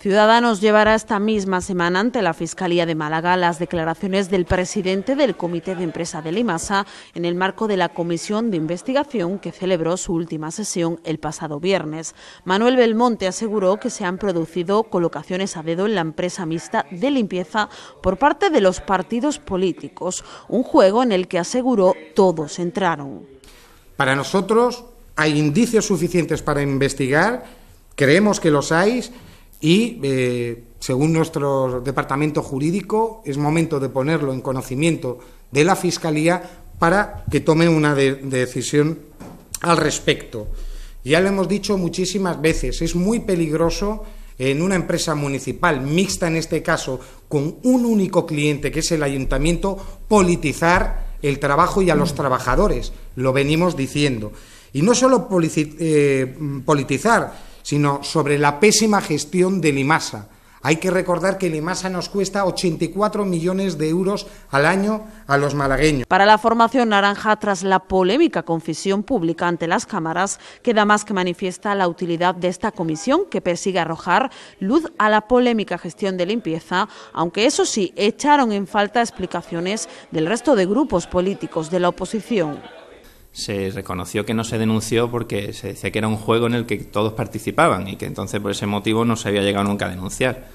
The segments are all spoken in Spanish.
Ciudadanos llevará esta misma semana ante la Fiscalía de Málaga las declaraciones del presidente del Comité de Empresa de Limasa en el marco de la comisión de investigación que celebró su última sesión el pasado viernes. Manuel Belmonte aseguró que se han producido colocaciones a dedo en la empresa mixta de limpieza por parte de los partidos políticos, un juego en el que aseguró todos entraron. Para nosotros hay indicios suficientes para investigar, creemos que los hay y eh, según nuestro departamento jurídico es momento de ponerlo en conocimiento de la Fiscalía para que tome una decisión al respecto. Ya lo hemos dicho muchísimas veces, es muy peligroso en una empresa municipal, mixta en este caso, con un único cliente que es el ayuntamiento, politizar el trabajo y a los trabajadores, lo venimos diciendo. Y no solo eh, politizar, sino sobre la pésima gestión de Limasa. Hay que recordar que Limasa nos cuesta 84 millones de euros al año a los malagueños. Para la formación naranja, tras la polémica confesión pública ante las cámaras, queda más que manifiesta la utilidad de esta comisión que persigue arrojar luz a la polémica gestión de limpieza, aunque eso sí, echaron en falta explicaciones del resto de grupos políticos de la oposición se reconoció que no se denunció porque se decía que era un juego en el que todos participaban y que entonces por ese motivo no se había llegado nunca a denunciar.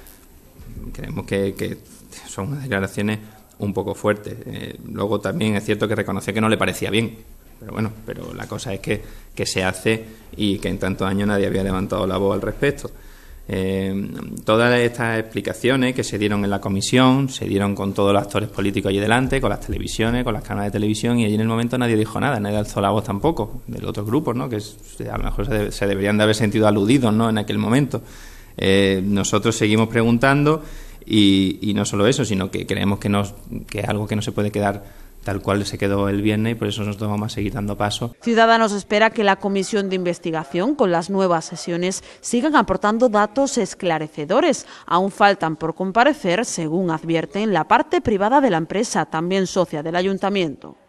Creemos que, son unas declaraciones un poco fuertes. Eh, luego también es cierto que reconoció que no le parecía bien, pero bueno, pero la cosa es que, que se hace y que en tantos años nadie había levantado la voz al respecto. Eh, todas estas explicaciones que se dieron en la comisión, se dieron con todos los actores políticos allí delante, con las televisiones, con las cámaras de televisión, y allí en el momento nadie dijo nada, nadie alzó la voz tampoco, del otro grupo, ¿no? que a lo mejor se, deberían de haber sentido aludidos ¿no? en aquel momento. Eh, nosotros seguimos preguntando y, no solo eso, sino que creemos que, que es algo que no se puede quedar tal cual se quedó el viernes y por eso nos vamos a seguir dando paso. Ciudadanos espera que la comisión de investigación con las nuevas sesiones sigan aportando datos esclarecedores. Aún faltan por comparecer, según advierten, la parte privada de la empresa, también socia del ayuntamiento.